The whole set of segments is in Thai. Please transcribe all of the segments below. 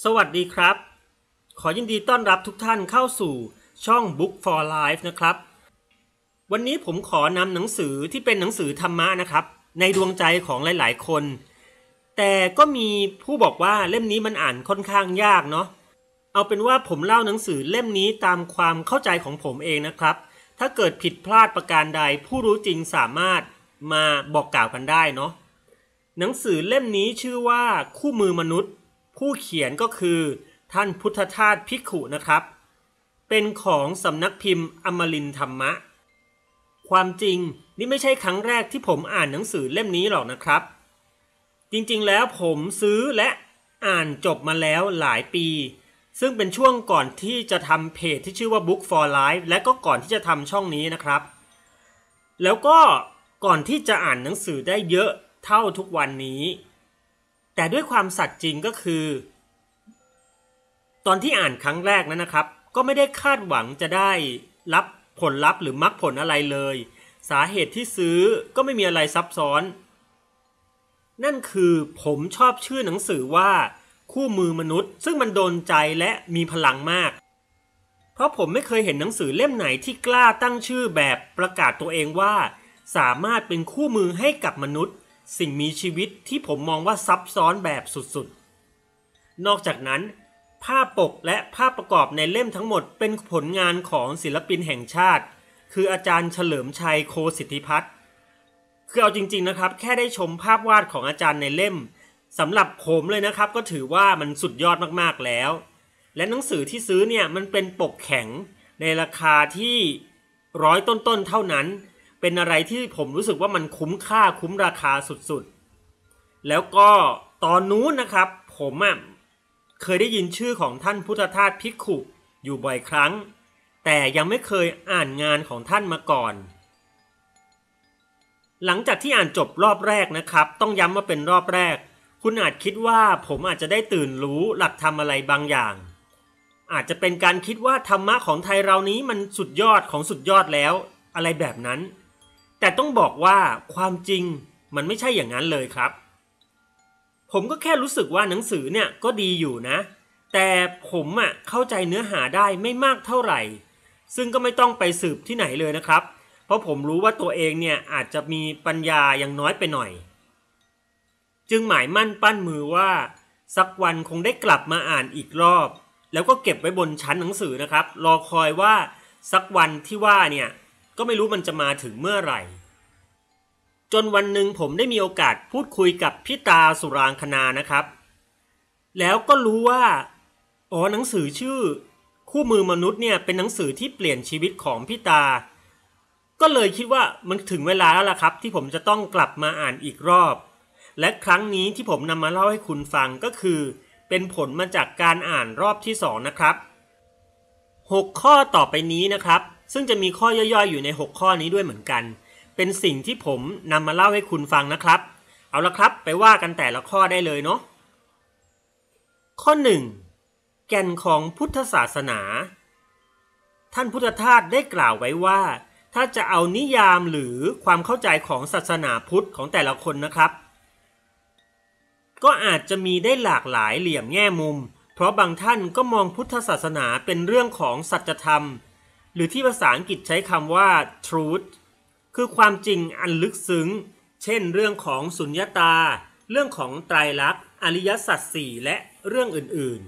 สวัสดีครับ ขอยินดีต้อนรับทุกท่านเข้าสู่ช่อง Book for Life นะครับ วันนี้ผมขอนำหนังสือที่เป็นหนังสือธรรมะ นะครับ ในดวงใจของหลายๆคน แต่ก็มีผู้บอกว่าเล่มนี้มันอ่านค่อนข้างยากเนาะ เอาเป็นว่าผมเล่าหนังสือเล่มนี้ตามความเข้าใจของผมเองนะครับ ถ้าเกิดผิดพลาดประการใดผู้รู้จริงสามารถมาบอกกล่าวกันได้เนาะ หนังสือเล่มนี้ชื่อว่าคู่มือมนุษย์ผู้เขียนก็คือท่านพุทธทาสพิกขุนะครับ เป็นของสำนักพิมพ์อมรินธรรมะ ความจริงนี่ไม่ใช่ครั้งแรกที่ผมอ่านหนังสือเล่มนี้หรอกนะครับ จริงๆแล้วผมซื้อและอ่านจบมาแล้วหลายปี ซึ่งเป็นช่วงก่อนที่จะทำเพจที่ชื่อว่า Book for Life และก็ก่อนที่จะทำช่องนี้นะครับ แล้วก็ก่อนที่จะอ่านหนังสือได้เยอะเท่าทุกวันนี้แต่ด้วยความสัตย์จริงก็คือ ตอนที่อ่านครั้งแรกนั้นนะครับ ก็ไม่ได้คาดหวังจะได้รับผลลัพธ์หรือมรรคผลอะไรเลย สาเหตุที่ซื้อก็ไม่มีอะไรซับซ้อน นั่นคือผมชอบชื่อหนังสือว่า คู่มือมนุษย์ ซึ่งมันโดนใจและมีพลังมาก เพราะผมไม่เคยเห็นหนังสือเล่มไหนที่กล้าตั้งชื่อแบบประกาศตัวเองว่า สามารถเป็นคู่มือให้กับมนุษย์สิ่งมีชีวิตที่ผมมองว่าซับซ้อนแบบสุดๆ นอกจากนั้น ภาพปกและภาพประกอบในเล่มทั้งหมดเป็นผลงานของศิลปินแห่งชาติ คืออาจารย์เฉลิมชัยโคสิทธิพัฒน์คือเอาจริง ๆ นะครับ แค่ได้ชมภาพวาดของอาจารย์ในเล่มสำหรับผมเลยนะครับ ก็ถือว่ามันสุดยอดมากๆแล้ว และหนังสือที่ซื้อเนี่ยมันเป็นปกแข็งในราคาที่ร้อยต้นๆเท่านั้นเป็นอะไรที่ผมรู้สึกว่ามันคุ้มค่าคุ้มราคาสุดๆ แล้วก็ตอนนู้นนะครับ ผมอ่ะเคยได้ยินชื่อของท่านพุทธทาสพิกขุอยู่บ่อยครั้ง แต่ยังไม่เคยอ่านงานของท่านมาก่อน หลังจากที่อ่านจบรอบแรกนะครับ ต้องย้ำว่าเป็นรอบแรก คุณอาจคิดว่าผมอาจจะได้ตื่นรู้หลักธรรมอะไรบางอย่าง อาจจะเป็นการคิดว่าธรรมะของไทยเรานี้มันสุดยอดของสุดยอดแล้วอะไรแบบนั้นแต่ต้องบอกว่าความจริงมันไม่ใช่อย่างนั้นเลยครับ ผมก็แค่รู้สึกว่าหนังสือเนี่ยก็ดีอยู่นะ แต่ผมอะ่ะเข้าใจเนื้อหาได้ไม่มากเท่าไหร่ ซึ่งก็ไม่ต้องไปสืบที่ไหนเลยนะครับ เพราะผมรู้ว่าตัวเองเนี่ยอาจจะมีปัญญาอย่างน้อยไปหน่อย จึงหมายมั่นปั้นมือว่า สักวันคงได้กลับมาอ่านอีกรอบ แล้วก็เก็บไว้บนชั้นหนังสือนะครับ รอคอยว่าสักวันที่ว่าเนี่ยก็ไม่รู้มันจะมาถึงเมื่อไหร่ จนวันหนึ่งผมได้มีโอกาสพูดคุยกับพี่ตาสุรางคณานะครับ แล้วก็รู้ว่าอ๋อหนังสือชื่อ คู่มือมนุษย์เนี่ยเป็นหนังสือที่เปลี่ยนชีวิตของพี่ตา ก็เลยคิดว่ามันถึงเวลาแล้วล่ะครับที่ผมจะต้องกลับมาอ่านอีกรอบ และครั้งนี้ที่ผมนำมาเล่าให้คุณฟังก็คือ เป็นผลมาจากการอ่านรอบที่สองนะครับ6 ข้อต่อไปนี้นะครับซึ่งจะมีข้อย่อยๆอยู่ใน 6 ข้อนี้ด้วยเหมือนกัน เป็นสิ่งที่ผมนำมาเล่าให้คุณฟังนะครับ เอาละครับไปว่ากันแต่ละข้อได้เลยเนาะ ข้อ 1 แก่นของพุทธศาสนา ท่านพุทธทาสได้กล่าวไว้ว่า ถ้าจะเอานิยามหรือความเข้าใจของศาสนาพุทธของแต่ละคนนะครับ ก็อาจจะมีได้หลากหลายเหลี่ยมแง่มุม เพราะบางท่านก็มองพุทธศาสนาเป็นเรื่องของสัจธรรมหรือที่ภาษาอังกฤษใช้คำว่า truth คือความจริงอันลึกซึ้ง เช่นเรื่องของสุญญาตา เรื่องของไตรลักษณ์ อริยสัจสี่และเรื่องอื่น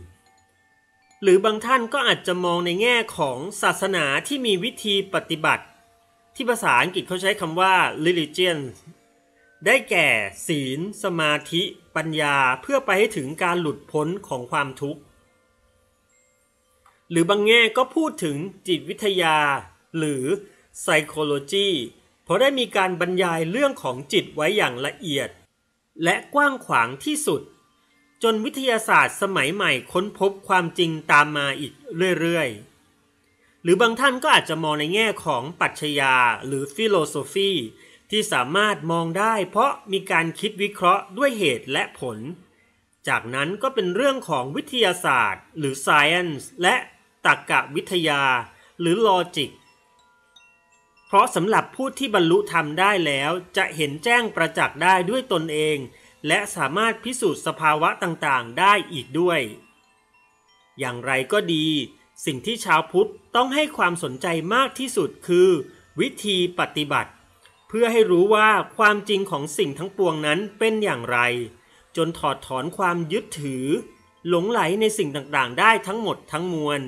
ๆ หรือบางท่านก็อาจจะมองในแง่ของศาสนาที่มีวิธีปฏิบัติ ที่ภาษาอังกฤษเขาใช้คำว่า religion ได้แก่ศีล สมาธิ ปัญญา เพื่อไปให้ถึงการหลุดพ้นของความทุกข์หรือบางแง่ก็พูดถึงจิตวิทยา หรือ psychology เพราะได้มีการบรรยายเรื่องของจิตไว้อย่างละเอียด และกว้างขวางที่สุด จนวิทยาศาสตร์สมัยใหม่ค้นพบความจริงตามมาอีกเรื่อยๆ หรือบางท่านก็อาจจะมองในแง่ของปรัชญาหรือฟิโลโซฟีที่สามารถมองได้ เพราะมีการคิดวิเคราะห์ด้วยเหตุและผล จากนั้นก็เป็นเรื่องของวิทยาศาสตร์ หรือ science และตรรกะวิทยาหรือลอจิก เพราะสำหรับผู้ที่บรรลุธรรมได้แล้ว จะเห็นแจ้งประจักษ์ได้ด้วยตนเอง และสามารถพิสูจน์สภาวะต่างๆ ได้อีกด้วย อย่างไรก็ดี สิ่งที่ชาวพุทธต้องให้ความสนใจมากที่สุดคือ วิธีปฏิบัติ เพื่อให้รู้ว่าความจริงของสิ่งทั้งปวงนั้นเป็นอย่างไร จนถอดถอนความยึดถือ หลงไหลในสิ่งต่างๆ ได้ทั้งหมดทั้งมวล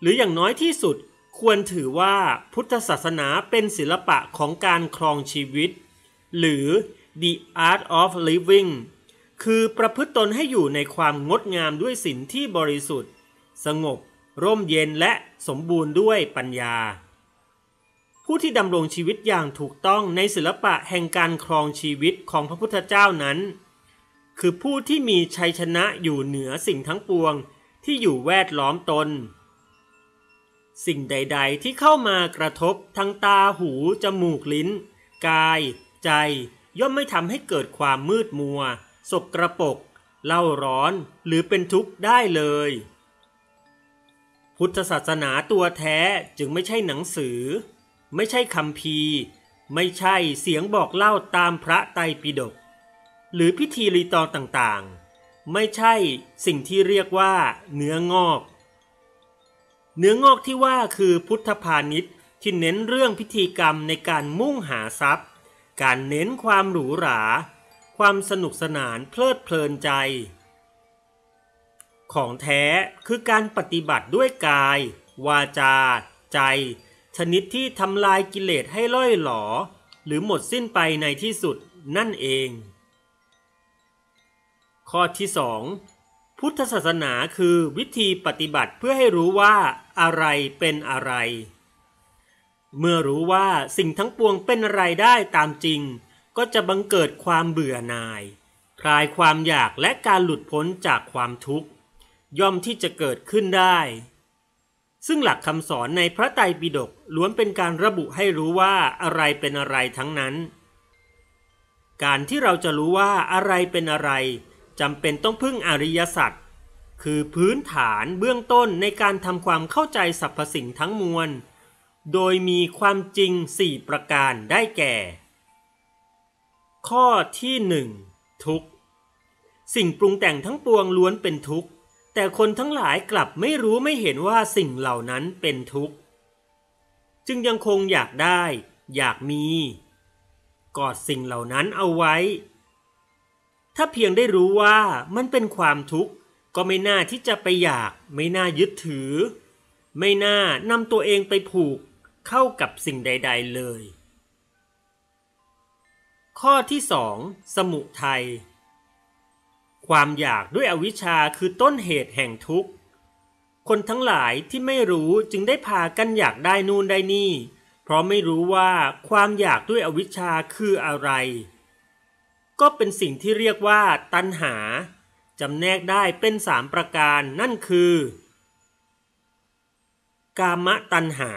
หรืออย่างน้อยที่สุดควรถือว่าพุทธศาสนาเป็นศิลปะของการครองชีวิต หรือ the art of living คือประพฤติตนให้อยู่ในความงดงามด้วยศีลที่บริสุทธิ์ สงบ ร่มเย็นและสมบูรณ์ด้วยปัญญา ผู้ที่ดำรงชีวิตอย่างถูกต้องในศิลปะแห่งการครองชีวิตของพระพุทธเจ้านั้น คือผู้ที่มีชัยชนะอยู่เหนือสิ่งทั้งปวงที่อยู่แวดล้อมตนสิ่งใดๆ ที่เข้ามากระทบทางตาหู จมูกลิ้น กาย ใจ ย่อมไม่ทำให้เกิดความมืดมัวสกกระปก เล่าร้อนหรือเป็นทุกข์ได้เลย พุทธศาสนาตัวแท้จึงไม่ใช่หนังสือ ไม่ใช่คำพีไม่ใช่เสียงบอกเล่าตามพระไตรปิฎกหรือพิธีรีตองต่างๆ ไม่ใช่สิ่งที่เรียกว่าเนื้องอกเนื้องอกที่ว่าคือพุทธพาณิชย์ที่เน้นเรื่องพิธีกรรมในการมุ่งหาทรัพย์ การเน้นความหรูหรา ความสนุกสนานเพลิดเพลินใจ ของแท้คือการปฏิบัติด้วยกาย วาจา ใจ ชนิดที่ทำลายกิเลสให้ล่อยหลอ หรือหมดสิ้นไปในที่สุดนั่นเอง ข้อที่สองพุทธศาสนาคือวิธีปฏิบัติเพื่อให้รู้ว่า อะไรเป็นอะไร เมื่อรู้ว่าสิ่งทั้งปวงเป็นอะไรได้ตามจริง ก็จะบังเกิดความเบื่อหน่ายคลายความอยากและการหลุดพ้นจากความทุกข์ ย่อมที่จะเกิดขึ้นได้ ซึ่งหลักคำสอนในพระไตรปิฎกล้วนเป็นการระบุให้รู้ว่าอะไรเป็นอะไรทั้งนั้น การที่เราจะรู้ว่าอะไรเป็นอะไรจำเป็นต้องพึ่งอริยสัจคือพื้นฐานเบื้องต้นในการทำความเข้าใจสรรพสิ่งทั้งมวล โดยมีความจริง4ประการได้แก่ ข้อที่ 1 ทุกสิ่งปรุงแต่งทั้งปวงล้วนเป็นทุกข์แต่คนทั้งหลายกลับไม่รู้ไม่เห็นว่าสิ่งเหล่านั้นเป็นทุกข์ จึงยังคงอยากได้ อยากมีกอดสิ่งเหล่านั้นเอาไว้ถ้าเพียงได้รู้ว่ามันเป็นความทุกข์ก็ไม่น่าที่จะไปอยากไม่น่ายึดถือ ไม่น่านำตัวเองไปผูกเข้ากับสิ่งใดๆเลย ข้อที่สองสมุทัยความอยากด้วยอวิชชาคือต้นเหตุแห่งทุกข์คนทั้งหลายที่ไม่รู้จึงได้พากันอยากได้นู่นได้นี่ เพราะไม่รู้ว่าความอยากด้วยอวิชชาคืออะไรก็เป็นสิ่งที่เรียกว่า ตัณหา จำแนกได้เป็นสามประการนั่นคือ กามตัณหา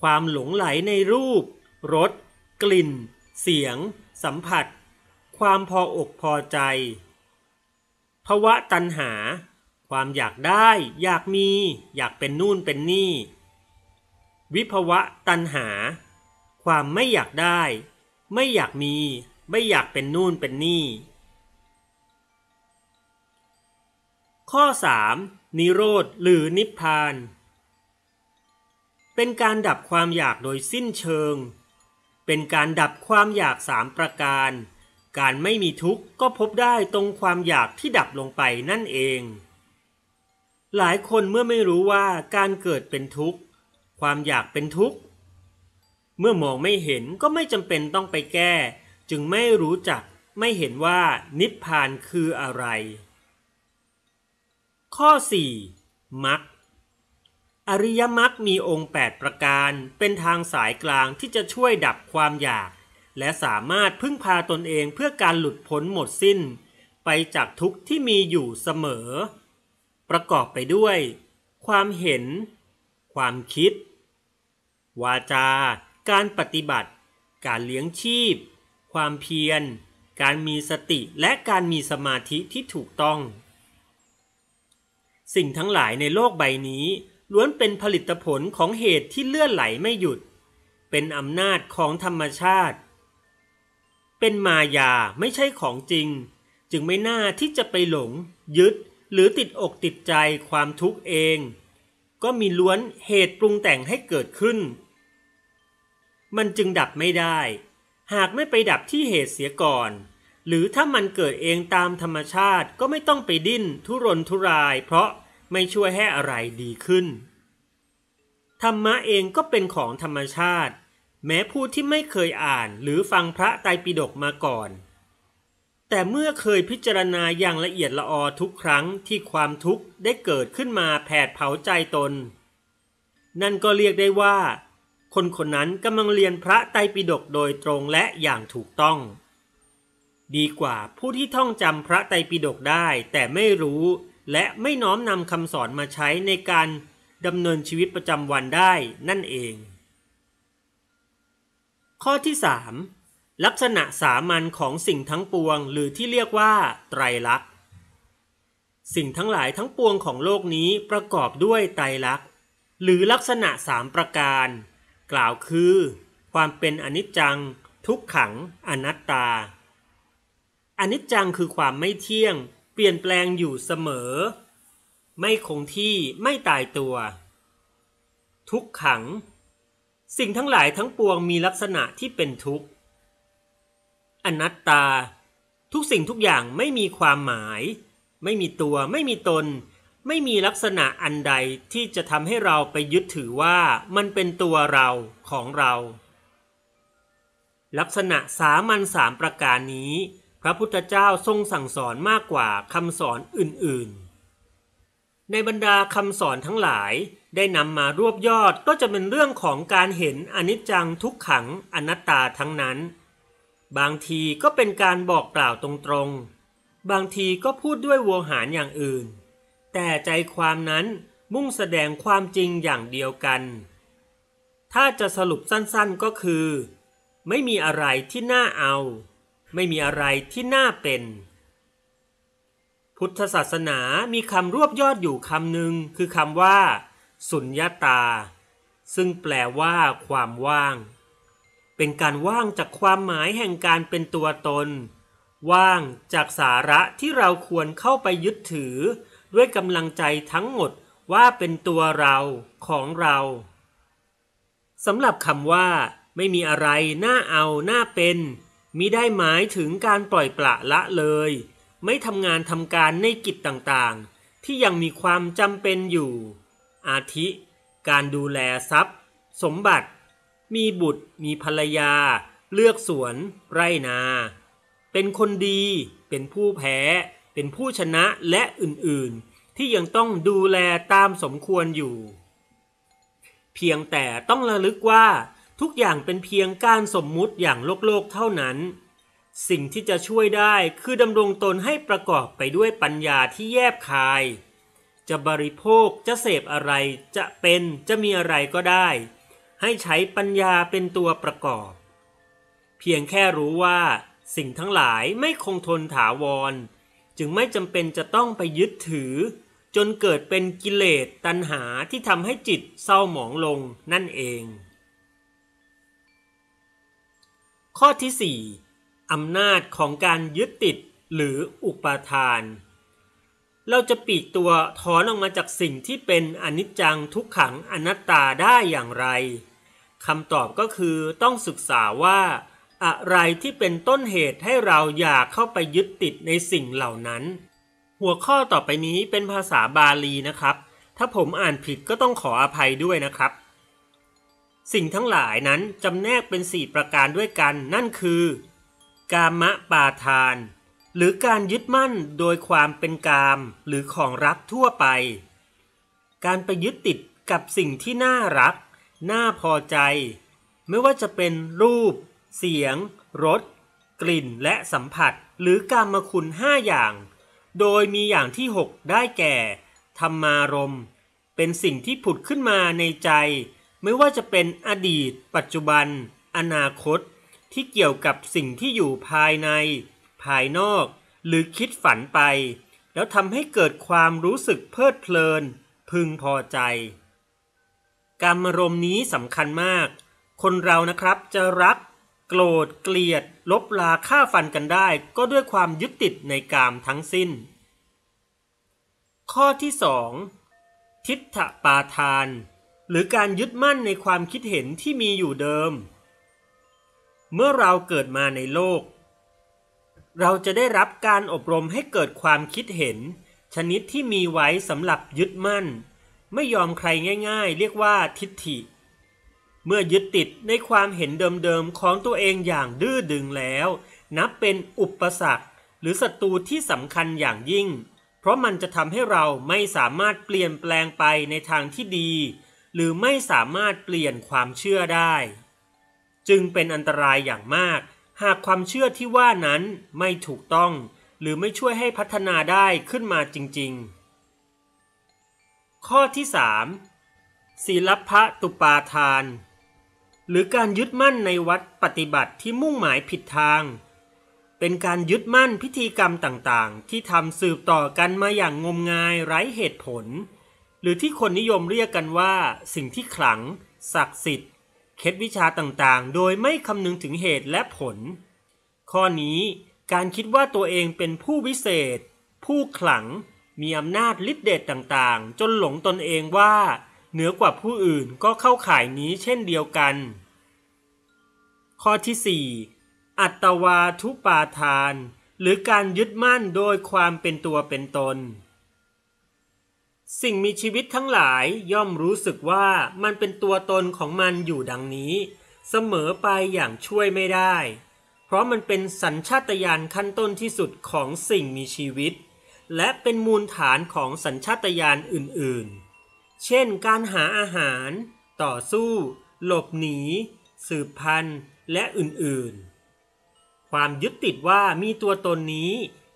ความหลงไหลในรูปรสกลิ่น เสียง สัมผัส ความพออกพอใจ ภวะตัณหา ความอยากได้ อยากมี อยากเป็นนู่นเป็นนี่ วิภวะตัณหา ความไม่อยากได้ ไม่อยากมีไม่อยากเป็นนู่นเป็นนี่ ข้อ 3. นิโรธหรือนิพพาน เป็นการดับความอยากโดยสิ้นเชิง เป็นการดับความอยากสามประการ การไม่มีทุกข์ก็พบได้ตรงความอยากที่ดับลงไปนั่นเอง หลายคนเมื่อไม่รู้ว่าการเกิดเป็นทุกข์ ความอยากเป็นทุกข์ เมื่อมองไม่เห็นก็ไม่จำเป็นต้องไปแก้จึงไม่รู้จักไม่เห็นว่านิพพานคืออะไร ข้อ 4. มรรคอริยมรรคมีองค์ 8 ประการเป็นทางสายกลางที่จะช่วยดับความอยาก และสามารถพึ่งพาตนเองเพื่อการหลุดพ้นหมดสิ้น ไปจากทุกข์ที่มีอยู่เสมอ ประกอบไปด้วย ความเห็น ความคิด วาจาการปฏิบัติ การเลี้ยงชีพความเพียร การมีสติ และการมีสมาธิที่ถูกต้อง สิ่งทั้งหลายในโลกใบนี้ ล้วนเป็นผลิตผลของเหตุที่เลื่อนไหลไม่หยุด เป็นอำนาจของธรรมชาติ เป็นมายาไม่ใช่ของจริง จึงไม่น่าที่จะไปหลง ยึดหรือติดอกติดใจความทุกข์เอง ก็มีล้วนเหตุปรุงแต่งให้เกิดขึ้น มันจึงดับไม่ได้หากไม่ไปดับที่เหตุเสียก่อน หรือถ้ามันเกิดเองตามธรรมชาติก็ไม่ต้องไปดิ้นทุรนทุราย เพราะไม่ช่วยให้อะไรดีขึ้น ธรรมะเองก็เป็นของธรรมชาติ แม้ผู้ที่ไม่เคยอ่านหรือฟังพระไตรปิฎกมาก่อน แต่เมื่อเคยพิจารณาอย่างละเอียดละออทุกครั้งที่ความทุกข์ได้เกิดขึ้นมาแผดเผาใจตน นั่นก็เรียกได้ว่าคนคนนั้นกำลังเรียนพระไตรปิฎกโดยตรงและอย่างถูกต้อง ดีกว่าผู้ที่ท่องจำพระไตรปิฎกได้แต่ไม่รู้ และไม่น้อมนำคำสอนมาใช้ในการดำเนินชีวิตประจำวันได้นั่นเอง ข้อที่3ลักษณะสามัญของสิ่งทั้งปวงหรือที่เรียกว่าไตรลักษณ์ สิ่งทั้งหลายทั้งปวงของโลกนี้ประกอบด้วยไตรลักษณ์ หรือลักษณะสามประการกล่าวคือ ความเป็นอนิจจัง ทุกขัง อนัตตาอนิจจังคือความไม่เที่ยง เปลี่ยนแปลงอยู่เสมอ ไม่คงที่ไม่ตายตัว ทุกขัง สิ่งทั้งหลายทั้งปวงมีลักษณะที่เป็นทุกข์ อนัตตา ทุกสิ่งทุกอย่างไม่มีความหมาย ไม่มีตัวไม่มีตนไม่มีลักษณะอันใดที่จะทำให้เราไปยึดถือว่ามันเป็นตัวเราของเรา ลักษณะสามัญสามประการนี้ พระพุทธเจ้าทรงสั่งสอนมากกว่าคำสอนอื่นๆ ในบรรดาคำสอนทั้งหลายได้นำมารวบยอดก็จะเป็นเรื่องของการเห็นอนิจจังทุกขังอนัตตาทั้งนั้น บางทีก็เป็นการบอกกล่าวตรงๆ บางทีก็พูดด้วยวัวหารอย่างอื่นแต่ใจความนั้นมุ่งแสดงความจริงอย่างเดียวกัน ถ้าจะสรุปสั้นๆก็คือ ไม่มีอะไรที่น่าเอา ไม่มีอะไรที่น่าเป็น พุทธศาสนามีคำรวบยอดอยู่คำหนึ่งคือคำว่า สุญญาตา ซึ่งแปลว่า ความว่าง เป็นการว่างจากความหมายแห่งการเป็นตัวตน ว่างจากสาระที่เราควรเข้าไปยึดถือด้วยกำลังใจทั้งหมดว่าเป็นตัวเราของเรา สำหรับคำว่า ไม่มีอะไร น่าเอาน่าเป็นมิได้หมายถึงการปล่อยปละละเลย ไม่ทำงานทำการในกิจต่างๆ ที่ยังมีความจำเป็นอยู่ อาทิ การดูแลทรัพย์ สมบัติ มีบุตร มีภรรยา เลือกสวน ไร่นา เป็นคนดีเป็นผู้แพ้เป็นผู้ชนะและอื่น ๆ ที่ยังต้องดูแลตามสมควรอยู่ เพียงแต่ต้องระลึกว่าทุกอย่างเป็นเพียงการสมมุติอย่างโลกโลกเท่านั้น สิ่งที่จะช่วยได้คือดำรงตนให้ประกอบไปด้วยปัญญาที่แยบคาย จะบริโภคจะเสพอะไรจะเป็นจะมีอะไรก็ได้ ให้ใช้ปัญญาเป็นตัวประกอบ เพียงแค่รู้ว่า สิ่งทั้งหลายไม่คงทนถาวรจึงไม่จำเป็นจะต้องไปยึดถือ จนเกิดเป็นกิเลสตัณหาที่ทำให้จิตเศร้าหมองลงนั่นเอง ข้อที่ 4อำนาจของการยึดติดหรืออุปาทาน เราจะปีกตัวถอนออกมาจากสิ่งที่เป็นอนิจจังทุกขังอนัตตาได้อย่างไรคำตอบก็คือต้องศึกษาว่าอะไรที่เป็นต้นเหตุให้เราอยากเข้าไปยึดติดในสิ่งเหล่านั้น หัวข้อต่อไปนี้เป็นภาษาบาลีนะครับ ถ้าผมอ่านผิดก็ต้องขออภัยด้วยนะครับ สิ่งทั้งหลายนั้นจำแนกเป็นสี่ประการด้วยกัน นั่นคือ กามะปาทาน หรือการยึดมั่นโดยความเป็นกาม หรือของรักทั่วไป การไปยึดติดกับสิ่งที่น่ารัก น่าพอใจ ไม่ว่าจะเป็นรูปเสียงรสกลิ่นและสัมผัส หรือกามคุณ 5 อย่าง โดยมีอย่างที่ 6 ได้แก่ธรรมารม เป็นสิ่งที่ผุดขึ้นมาในใจ ไม่ว่าจะเป็นอดีต ปัจจุบัน อนาคต ที่เกี่ยวกับสิ่งที่อยู่ภายใน ภายนอก หรือคิดฝันไป แล้วทำให้เกิดความรู้สึกเพลิดเพลิน พึงพอใจกรรมรมนี้สำคัญมาก คนเรานะครับจะรักโกรธ เกลียดลบลาฆ่าฟันกันได้ก็ด้วยความยึดติดในกามทั้งสิ้น ข้อที่สองทิฏฐปาทาน หรือการยึดมั่นในความคิดเห็นที่มีอยู่เดิม เมื่อเราเกิดมาในโลก เราจะได้รับการอบรมให้เกิดความคิดเห็น ชนิดที่มีไว้สำหรับยึดมั่น ไม่ยอมใครง่ายๆ เรียกว่าทิฏฐิเมื่อยึดติดในความเห็นเดิมๆของตัวเองอย่างดื้อดึงแล้ว นับเป็นอุปสรรคหรือศัตรูที่สำคัญอย่างยิ่ง เพราะมันจะทำให้เราไม่สามารถเปลี่ยนแปลงไปในทางที่ดี หรือไม่สามารถเปลี่ยนความเชื่อได้ จึงเป็นอันตรายอย่างมาก หากความเชื่อที่ว่านั้นไม่ถูกต้อง หรือไม่ช่วยให้พัฒนาได้ขึ้นมาจริง ๆ ข้อที่3ศีลพะตุปาทานหรือการยึดมั่นในวัดปฏิบัติที่มุ่งหมายผิดทาง เป็นการยึดมั่นพิธีกรรมต่างๆ ที่ทำสืบต่อกันมาอย่างงมงายไร้เหตุผล หรือที่คนนิยมเรียกกันว่า สิ่งที่ขลัง ศักดิ์สิทธิ์เคล็ดวิชาต่างๆ โดยไม่คำนึงถึงเหตุและผล ข้อนี้การคิดว่าตัวเองเป็นผู้วิเศษ ผู้ขลัง มีอำนาจฤทธิเดชต่างๆ จนหลงตนเองว่าเหนือกว่าผู้อื่นก็เข้าข่ายนี้เช่นเดียวกัน ข้อที่ 4 อัตวาทุปาทาน หรือการยึดมั่นโดยความเป็นตัวเป็นตน สิ่งมีชีวิตทั้งหลายย่อมรู้สึกว่ามันเป็นตัวตนของมันอยู่ดังนี้ เสมอไปอย่างช่วยไม่ได้ เพราะมันเป็นสัญชาตญาณขั้นต้นที่สุดของสิ่งมีชีวิต และเป็นมูลฐานของสัญชาตญาณอื่น ๆเช่นการหาอาหารต่อสู้ หลบหนีสืบพันธุ์ และอื่นๆ ความยึดติดว่ามีตัวตนนี้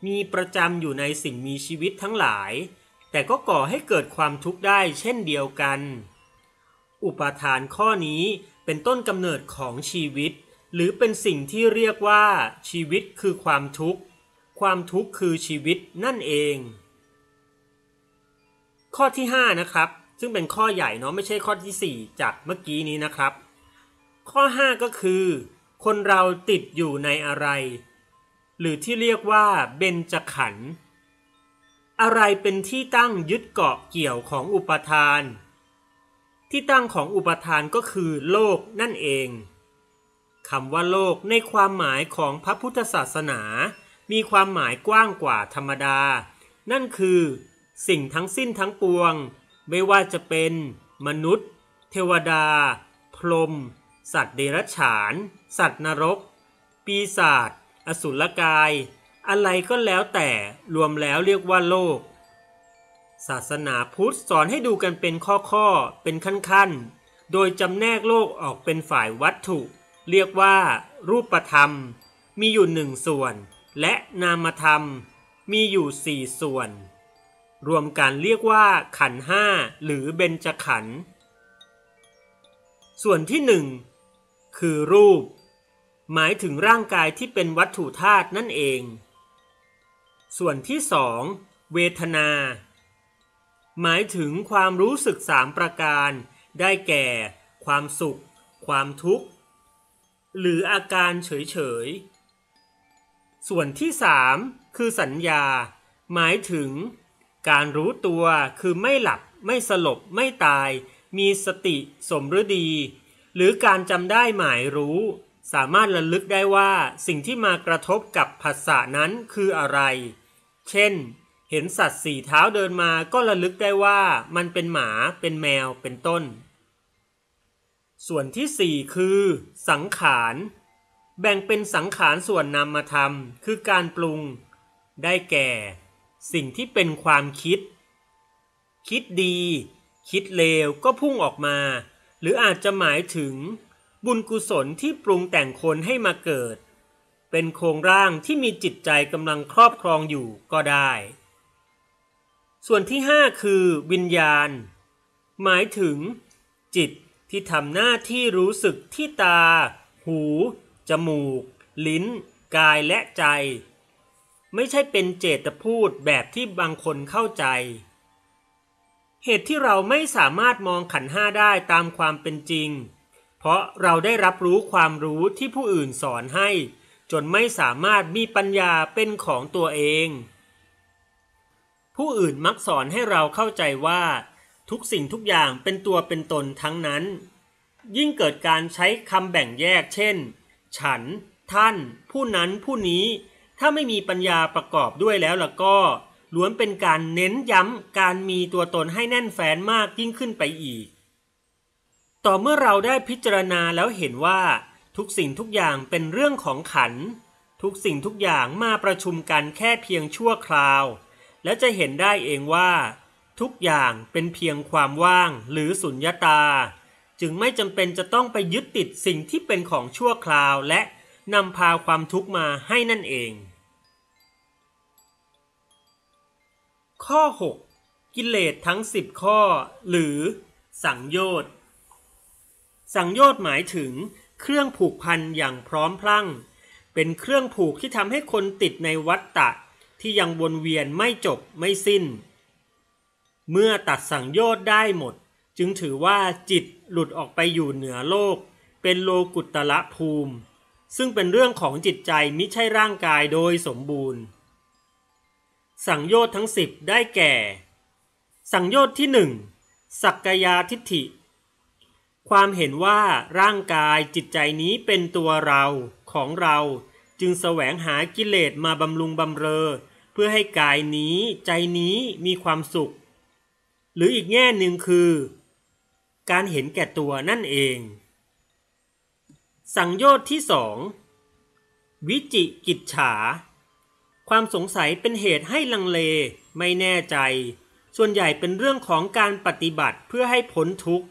มีประจำอยู่ในสิ่งมีชีวิตทั้งหลาย แต่ก็ก่อให้เกิดความทุกข์ได้ เช่นเดียวกัน อุปทานข้อนี้เป็นต้นกำเนิดของชีวิต หรือเป็นสิ่งที่เรียกว่า ชีวิตคือความทุกข์ ความทุกข์คือชีวิตนั่นเอง ข้อที่ 5 นะครับซึ่งเป็นข้อใหญ่เนาะไม่ใช่ข้อที่4จากเมื่อกี้นี้นะครับ ข้อ5 ก็คือ คนเราติดอยู่ในอะไร หรือที่เรียกว่าเบญจขัน อะไรเป็นที่ตั้งยึดเกาะเกี่ยวของอุปทาน ที่ตั้งของอุปทานก็คือโลกนั่นเองคำว่าโลกในความหมายของพระพุทธศาสนา มีความหมายกว้างกว่าธรรมดานั่นคือ สิ่งทั้งสิ้นทั้งปวงไม่ว่าจะเป็นมนุษย์ เทวดา พรหมสัตว์เดรัจฉาน สัตว์นรก ปีศาจอสุรกาย อะไรก็แล้วแต่รวมแล้วเรียกว่าโลก ศาสนาพุทธสอนให้ดูกันเป็นข้อๆ เป็นขั้น ๆ โดยจำแนกโลกออกเป็นฝ่ายวัตถุ เรียกว่ารูปธรรมมีอยู่หนึ่งส่วน และนามธรรมมีอยู่สี่ส่วนรวมกันเรียกว่า ขันห้าหรือเบญจขัน ส่วนที่หนึ่งคือรูป หมายถึงร่างกายที่เป็นวัตถุธาตุนั่นเอง ส่วนที่สองเวทนา หมายถึงความรู้สึกสามประการ ได้แก่ ความสุข ความทุกข์ หรืออาการเฉย ๆ ส่วนที่สามคือสัญญา หมายถึงการรู้ตัวคือไม่หลับ ไม่สลบไม่ตาย มีสติสมฤดี หรือการจำได้หมายรู้ สามารถระลึกได้ว่าสิ่งที่มากระทบกับภาษานั้นคืออะไร เช่น เห็นสัตว์สี่เท้าเดินมาก็ระลึกได้ว่ามันเป็นหมาเป็นแมวเป็นต้น ส่วนที่สี่คือ สังขารแบ่งเป็นสังขารส่วนนามธรรม คือการปรุง ได้แก่สิ่งที่เป็นความคิด คิดดี คิดเลวก็พุ่งออกมา หรืออาจจะหมายถึง บุญกุศลที่ปรุงแต่งคนให้มาเกิด เป็นโครงร่างที่มีจิตใจกำลังครอบครองอยู่ก็ได้ ส่วนที่ 5 คือ วิญญาณ หมายถึงจิตที่ทำหน้าที่รู้สึกที่ตา หู จมูก ลิ้น กายและใจไม่ใช่เป็นเจตพูดแบบที่บางคนเข้าใจ เหตุที่เราไม่สามารถมองขันห้าได้ตามความเป็นจริง เพราะเราได้รับรู้ความรู้ที่ผู้อื่นสอนให้ จนไม่สามารถมีปัญญาเป็นของตัวเอง ผู้อื่นมักสอนให้เราเข้าใจว่า ทุกสิ่งทุกอย่างเป็นตัวเป็นตนทั้งนั้น ยิ่งเกิดการใช้คำแบ่งแยก เช่น ฉัน ท่าน ผู้นั้น ผู้นี้ถ้าไม่มีปัญญาประกอบด้วยแล้วล่ะก็ล้วนเป็นการเน้นย้ำ การมีตัวตนให้แน่นแฟนมากยิ่งขึ้นไปอีก ต่อเมื่อเราได้พิจารณาแล้วเห็นว่า ทุกสิ่งทุกอย่างเป็นเรื่องของขัน ทุกสิ่งทุกอย่างมาประชุมกันแค่เพียงชั่วคราว และจะเห็นได้เองว่า ทุกอย่างเป็นเพียงความว่างหรือสุญญาตา จึงไม่จำเป็นจะต้องไปยึดติดสิ่งที่เป็นของชั่วคราว และนำพาความทุกข์มาให้นั่นเองข้อ 6 กิเลสทั้ง 10 ข้อ หรือ สังโยชน์ สังโยชน์หมายถึง เครื่องผูกพันอย่างพร้อมพลั่ง เป็นเครื่องผูกที่ทำให้คนติดในวัฏฏะที่ยังวนเวียนไม่จบไม่สิ้น เมื่อตัดสังโยชน์ได้หมด จึงถือว่าจิตหลุดออกไปอยู่เหนือโลก เป็นโลกุตตะภูมิ ซึ่งเป็นเรื่องของจิตใจมิใช่ร่างกายโดยสมบูรณ์สังโยชน์ทั้งสิบได้แก่ สังโยชน์ที่หนึ่งสักกายทิฏฐิ ความเห็นว่าร่างกายจิตใจนี้เป็นตัวเราของเราจึงแสวงหากิเลสมาบำรุงบำเรอ เพื่อให้กายนี้ใจนี้มีความสุข หรืออีกแง่หนึ่งคือ การเห็นแก่ตัวนั่นเอง สังโยชน์ที่สองวิจิกิจฉาความสงสัยเป็นเหตุให้ลังเลไม่แน่ใจ ส่วนใหญ่เป็นเรื่องของการปฏิบัติเพื่อให้พ้นทุกข์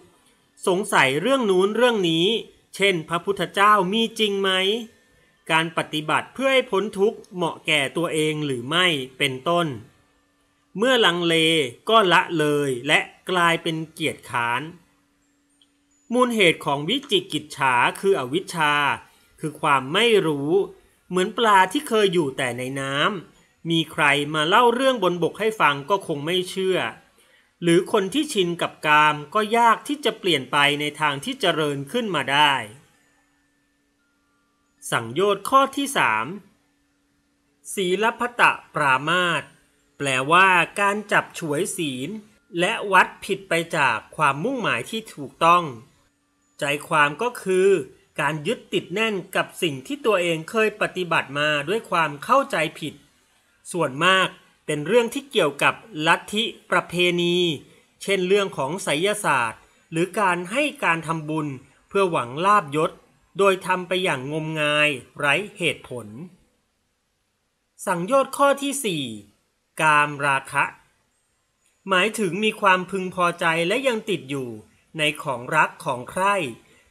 สงสัยเรื่องนู้นเรื่องนี้ เช่น พระพุทธเจ้ามีจริงไหม การปฏิบัติเพื่อให้พ้นทุกข์เหมาะแก่ตัวเองหรือไม่เป็นต้น เมื่อลังเลก็ละเลยและกลายเป็นเกียรติขาน มูลเหตุของวิจิกิจฉาคืออวิชชา คือความไม่รู้เหมือนปลาที่เคยอยู่แต่ในน้ำ มีใครมาเล่าเรื่องบนบกให้ฟังก็คงไม่เชื่อ หรือคนที่ชินกับกามก็ยากที่จะเปลี่ยนไปในทางที่เจริญขึ้นมาได้ สังโยชน์ข้อที่สามศีลพตะปรามาตแปลว่าการจับฉวยศีล และวัดผิดไปจากความมุ่งหมายที่ถูกต้อง ใจความก็คือการยึดติดแน่นกับสิ่งที่ตัวเองเคยปฏิบัติมาด้วยความเข้าใจผิด ส่วนมากเป็นเรื่องที่เกี่ยวกับลัทธิประเพณี เช่นเรื่องของไสยศาสตร์ หรือการให้การทำบุญเพื่อหวังลาบยศ โดยทำไปอย่างงมงายไร้เหตุผล สังโยชน์ข้อที่ 4 กามราคะ หมายถึงมีความพึงพอใจและยังติดอยู่ในของรักของใคร่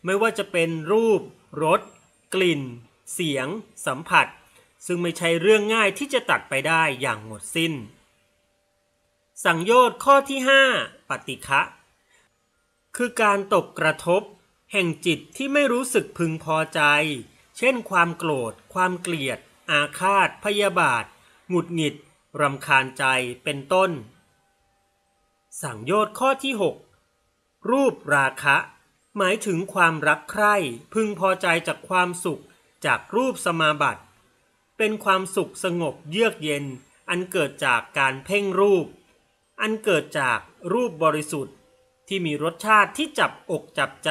ไม่ว่าจะเป็นรูปรสกลิ่น เสียง สัมผัส ซึ่งไม่ใช่เรื่องง่ายที่จะตัดไปได้อย่างหมดสิ้น สังโยชน์ข้อที่ 5 ปฏิฆะคือการตกกระทบ แห่งจิตที่ไม่รู้สึกพึงพอใจ เช่นความโกรธ ความเกลียด อาฆาต พยาบาทหงุดหงิดรำคาญใจเป็นต้น สังโยชน์ข้อที่ 6 รูปราคะหมายถึงความรักใคร่พึงพอใจจากความสุขจากรูปสมาบัติ เป็นความสุขสงบเยือกเย็น อันเกิดจากการเพ่งรูป อันเกิดจากรูปบริสุทธิ์ที่มีรสชาติที่จับอกจับใจ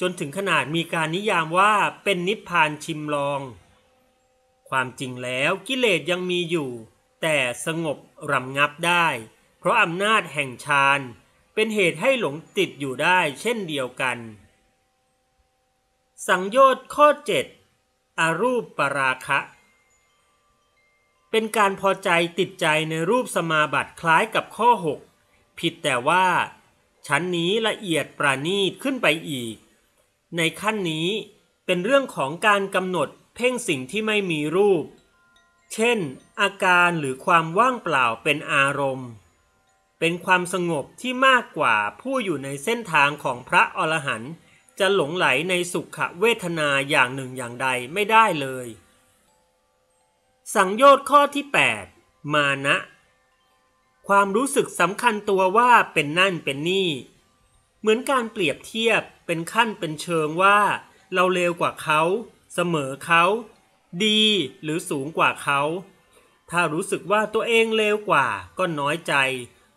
จนถึงขนาดมีการนิยามว่าเป็นนิพพานชิมลอง ความจริงแล้วกิเลสยังมีอยู่ แต่สงบรำงับได้ เพราะอำนาจแห่งฌานเป็นเหตุให้หลงติดอยู่ได้เช่นเดียวกัน สังโยชน์ข้อ 7อรูปปราคะ เป็นการพอใจติดใจในรูปสมาบัติคล้ายกับข้อ 6 ผิดแต่ว่า ชั้นนี้ละเอียดประณีตขึ้นไปอีก ในขั้นนี้เป็นเรื่องของการกำหนดเพ่งสิ่งที่ไม่มีรูป เช่นอาการหรือความว่างเปล่าเป็นอารมณ์เป็นความสงบที่มากกว่าผู้อยู่ในเส้นทางของพระอรหันต์จะหลงไหลในสุขเวทนาอย่างหนึ่งอย่างใดไม่ได้เลย สังโยชน์ข้อที่ 8 มานะ ความรู้สึกสำคัญตัวว่าเป็นนั่นเป็นนี่ เหมือนการเปรียบเทียบเป็นขั้นเป็นเชิงว่า เราเร็วกว่าเขาเสมอเขาดีหรือสูงกว่าเขา ถ้ารู้สึกว่าตัวเองเร็วกว่าก็น้อยใจ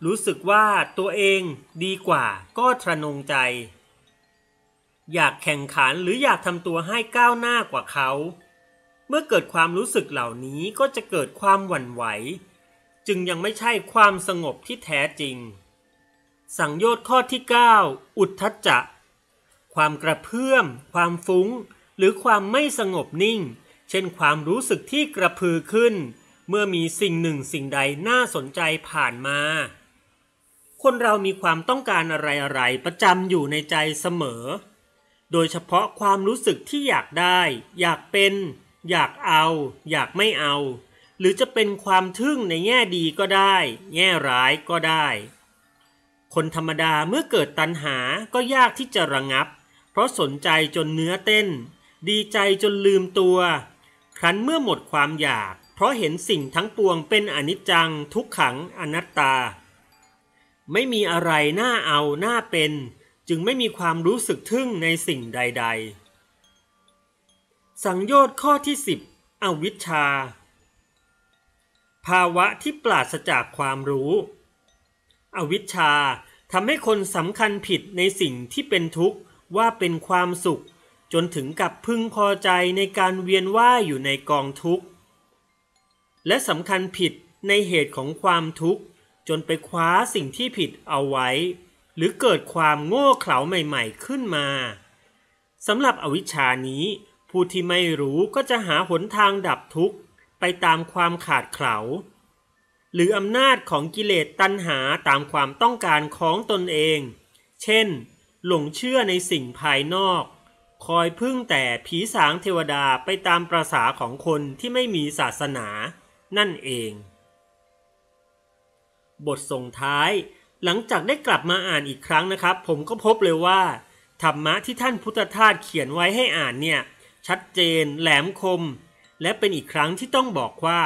รู้สึกว่าตัวเองดีกว่าก็ทะนงใจ อยากแข่งขันหรืออยากทำตัวให้ก้าวหน้ากว่าเขา เมื่อเกิดความรู้สึกเหล่านี้ก็จะเกิดความหวั่นไหว จึงยังไม่ใช่ความสงบที่แท้จริง สังโยชน์ข้อที่ 9 อุทธัจจะความกระเพื่อมความฟุ้ง หรือความไม่สงบนิ่ง เช่นความรู้สึกที่กระพือขึ้น เมื่อมีสิ่งหนึ่งสิ่งใดน่าสนใจผ่านมาคนเรามีความต้องการอะไรๆ ประจำอยู่ในใจเสมอ โดยเฉพาะความรู้สึกที่อยากได้ อยากเป็น อยากเอา อยากไม่เอา หรือจะเป็นความทึ่งในแง่ดีก็ได้ แง่ร้ายก็ได้ คนธรรมดาเมื่อเกิดตัณหาก็ยากที่จะระงับ เพราะสนใจจนเนื้อเต้น ดีใจจนลืมตัว ครั้นเมื่อหมดความอยาก เพราะเห็นสิ่งทั้งปวงเป็นอนิจจังทุกขังอนัตตาไม่มีอะไรน่าเอา น่าเป็น จึงไม่มีความรู้สึกทึ่งในสิ่งใดๆ สังโยชน์ข้อที่ 10 อวิชชา ภาวะที่ปราศจากความรู้ อวิชชาทำให้คนสำคัญผิดในสิ่งที่เป็นทุกข์ว่าเป็นความสุข จนถึงกับพึงพอใจในการเวียนว่ายอยู่ในกองทุกข์ และสำคัญผิดในเหตุของความทุกข์จนไปคว้าสิ่งที่ผิดเอาไว้ หรือเกิดความโง่เขลาใหม่ๆขึ้นมา สำหรับอวิชชานี้ผู้ที่ไม่รู้ก็จะหาหนทางดับทุกข์ไปตามความขาดเขลาหรืออำนาจของกิเลสตัณหาตามความต้องการของตนเอง เช่น หลงเชื่อในสิ่งภายนอก คอยพึ่งแต่ผีสางเทวดาไปตามประษาของคนที่ไม่มีศาสนานั่นเองบทส่งท้าย หลังจากได้กลับมาอ่านอีกครั้งนะครับ ผมก็พบเลยว่าธรรมะที่ท่านพุทธทาสเขียนไว้ให้อ่านเนี่ยชัดเจนแหลมคม และเป็นอีกครั้งที่ต้องบอกว่า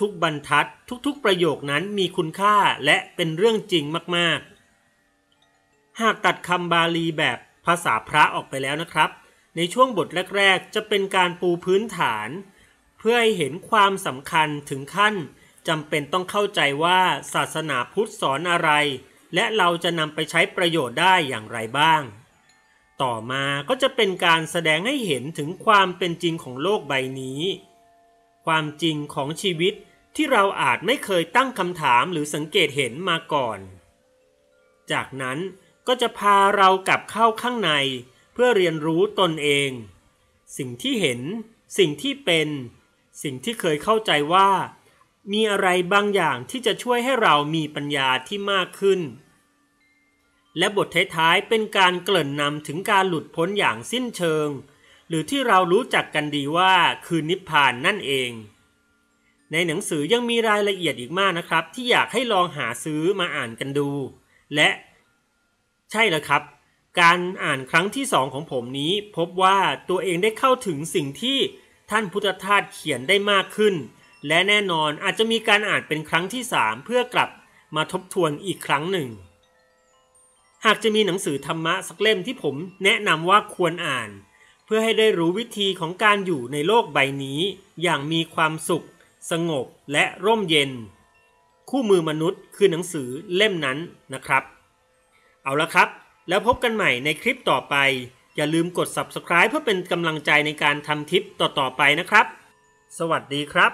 ทุกๆ บรรทัด ทุก ๆ ประโยคนั้นมีคุณค่าและเป็นเรื่องจริงมาก ๆ หากตัดคำบาลีแบบภาษาพระออกไปแล้วนะครับ ในช่วงบทแรกๆ จะเป็นการปูพื้นฐาน เพื่อให้เห็นความสำคัญถึงขั้นจำเป็นต้องเข้าใจว่าศาสนาพุทธสอนอะไร และเราจะนำไปใช้ประโยชน์ได้อย่างไรบ้าง ต่อมาก็จะเป็นการแสดงให้เห็นถึงความเป็นจริงของโลกใบนี้ ความจริงของชีวิตที่เราอาจไม่เคยตั้งคำถามหรือสังเกตเห็นมาก่อน จากนั้นก็จะพาเรากลับเข้าข้างใน เพื่อเรียนรู้ตนเอง สิ่งที่เห็น สิ่งที่เป็น สิ่งที่เคยเข้าใจว่ามีอะไรบางอย่างที่จะช่วยให้เรามีปัญญาที่มากขึ้น และบทท้ายๆ เป็นการเกริ่นนำถึงการหลุดพ้นอย่างสิ้นเชิง หรือที่เรารู้จักกันดีว่าคือนิพพานนั่นเอง ในหนังสือยังมีรายละเอียดอีกมากนะครับ ที่อยากให้ลองหาซื้อมาอ่านกันดู และ ใช่แล้วครับ การอ่านครั้งที่สองของผมนี้ พบว่าตัวเองได้เข้าถึงสิ่งที่ท่านพุทธทาสเขียนได้มากขึ้นและแน่นอนอาจจะมีการอ่านเป็นครั้งที่สามเพื่อกลับมาทบทวนอีกครั้งหนึ่ง หากจะมีหนังสือธรรมะสักเล่มที่ผมแนะนำว่าควรอ่าน เพื่อให้ได้รู้วิธีของการอยู่ในโลกใบนี้ อย่างมีความสุข สงบและร่มเย็น คู่มือมนุษย์คือหนังสือเล่มนั้นนะครับ เอาละครับ แล้วพบกันใหม่ในคลิปต่อไป อย่าลืมกด subscribe เพื่อเป็นกำลังใจในการทำทิปต่อๆไปนะครับ สวัสดีครับ